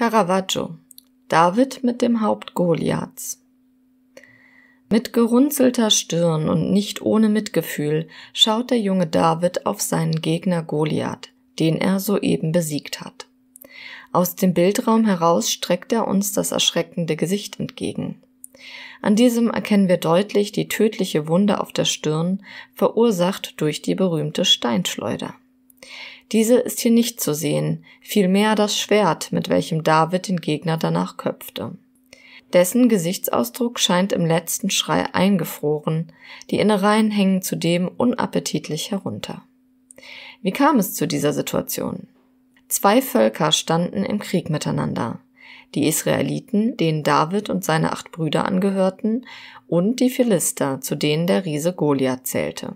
Caravaggio. David mit dem Haupt Goliaths. Mit gerunzelter Stirn und nicht ohne Mitgefühl schaut der junge David auf seinen Gegner Goliath, den er soeben besiegt hat. Aus dem Bildraum heraus streckt er uns das erschreckende Gesicht entgegen. An diesem erkennen wir deutlich die tödliche Wunde auf der Stirn, verursacht durch die berühmte Steinschleuder. Diese ist hier nicht zu sehen, vielmehr das Schwert, mit welchem David den Gegner danach köpfte. Dessen Gesichtsausdruck scheint im letzten Schrei eingefroren, die Innereien hängen zudem unappetitlich herunter. Wie kam es zu dieser Situation? Zwei Völker standen im Krieg miteinander. Die Israeliten, denen David und seine acht Brüder angehörten, und die Philister, zu denen der Riese Goliath zählte.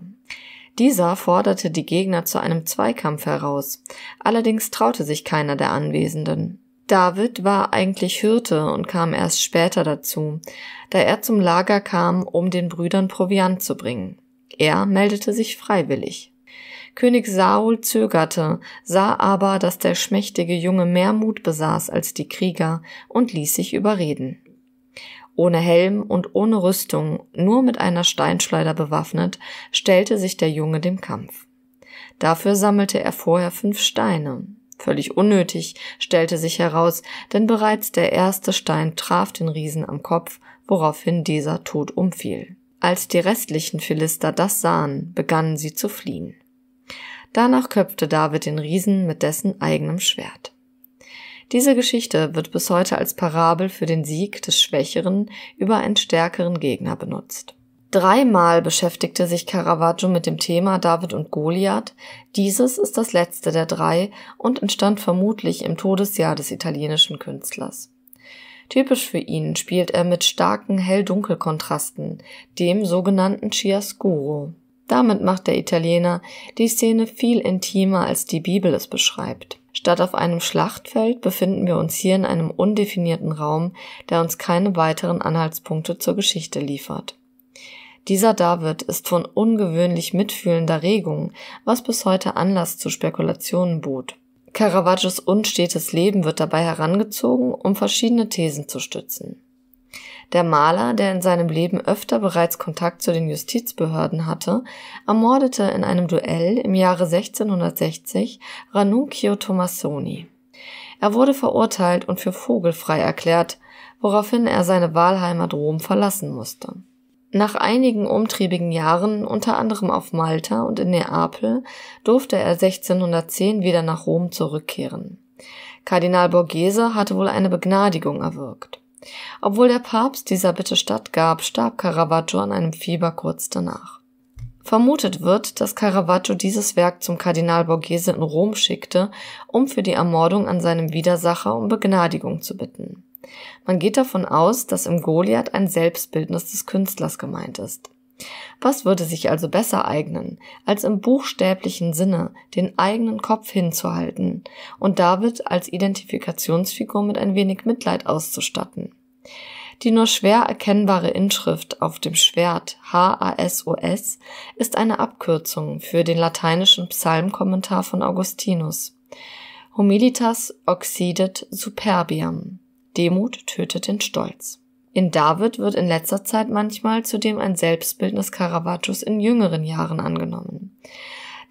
Dieser forderte die Gegner zu einem Zweikampf heraus, allerdings traute sich keiner der Anwesenden. David war eigentlich Hirte und kam erst später dazu, da er zum Lager kam, um den Brüdern Proviant zu bringen. Er meldete sich freiwillig. König Saul zögerte, sah aber, dass der schmächtige Junge mehr Mut besaß als die Krieger und ließ sich überreden. Ohne Helm und ohne Rüstung, nur mit einer Steinschleuder bewaffnet, stellte sich der Junge dem Kampf. Dafür sammelte er vorher fünf Steine. Völlig unnötig, stellte sich heraus, denn bereits der erste Stein traf den Riesen am Kopf, woraufhin dieser tot umfiel. Als die restlichen Philister das sahen, begannen sie zu fliehen. Danach köpfte David den Riesen mit dessen eigenem Schwert. Diese Geschichte wird bis heute als Parabel für den Sieg des Schwächeren über einen stärkeren Gegner benutzt. Dreimal beschäftigte sich Caravaggio mit dem Thema David und Goliath. Dieses ist das letzte der drei und entstand vermutlich im Todesjahr des italienischen Künstlers. Typisch für ihn spielt er mit starken Hell-Dunkel-Kontrasten, dem sogenannten Chiascuro. Damit macht der Italiener die Szene viel intimer, als die Bibel es beschreibt. Statt auf einem Schlachtfeld befinden wir uns hier in einem undefinierten Raum, der uns keine weiteren Anhaltspunkte zur Geschichte liefert. Dieser David ist von ungewöhnlich mitfühlender Regung, was bis heute Anlass zu Spekulationen bot. Caravaggios unstetes Leben wird dabei herangezogen, um verschiedene Thesen zu stützen. Der Maler, der in seinem Leben öfter bereits Kontakt zu den Justizbehörden hatte, ermordete in einem Duell im Jahre 1660 Ranuccio Tommasoni. Er wurde verurteilt und für vogelfrei erklärt, woraufhin er seine Wahlheimat Rom verlassen musste. Nach einigen umtriebigen Jahren, unter anderem auf Malta und in Neapel, durfte er 1610 wieder nach Rom zurückkehren. Kardinal Borghese hatte wohl eine Begnadigung erwirkt. Obwohl der Papst dieser Bitte stattgab, starb Caravaggio an einem Fieber kurz danach. Vermutet wird, dass Caravaggio dieses Werk zum Kardinal Borghese in Rom schickte, um für die Ermordung an seinem Widersacher um Begnadigung zu bitten. Man geht davon aus, dass im Goliath ein Selbstbildnis des Künstlers gemeint ist. Was würde sich also besser eignen, als im buchstäblichen Sinne den eigenen Kopf hinzuhalten und David als Identifikationsfigur mit ein wenig Mitleid auszustatten? Die nur schwer erkennbare Inschrift auf dem Schwert HASOS ist eine Abkürzung für den lateinischen Psalmkommentar von Augustinus. Humilitas oxidet superbiam. Demut tötet den Stolz. In David wird in letzter Zeit manchmal zudem ein Selbstbildnis Caravaggios in jüngeren Jahren angenommen.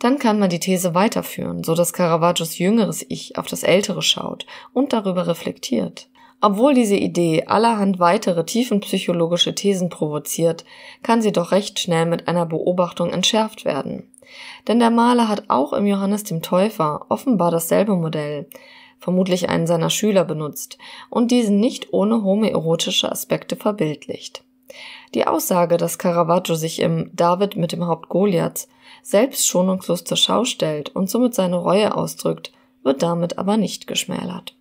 Dann kann man die These weiterführen, so dass Caravaggios jüngeres Ich auf das ältere schaut und darüber reflektiert. Obwohl diese Idee allerhand weitere tiefenpsychologische Thesen provoziert, kann sie doch recht schnell mit einer Beobachtung entschärft werden. Denn der Maler hat auch im Johannes dem Täufer offenbar dasselbe Modell, vermutlich einen seiner Schüler benutzt und diesen nicht ohne homoerotische Aspekte verbildlicht. Die Aussage, dass Caravaggio sich im David mit dem Haupt Goliaths selbst schonungslos zur Schau stellt und somit seine Reue ausdrückt, wird damit aber nicht geschmälert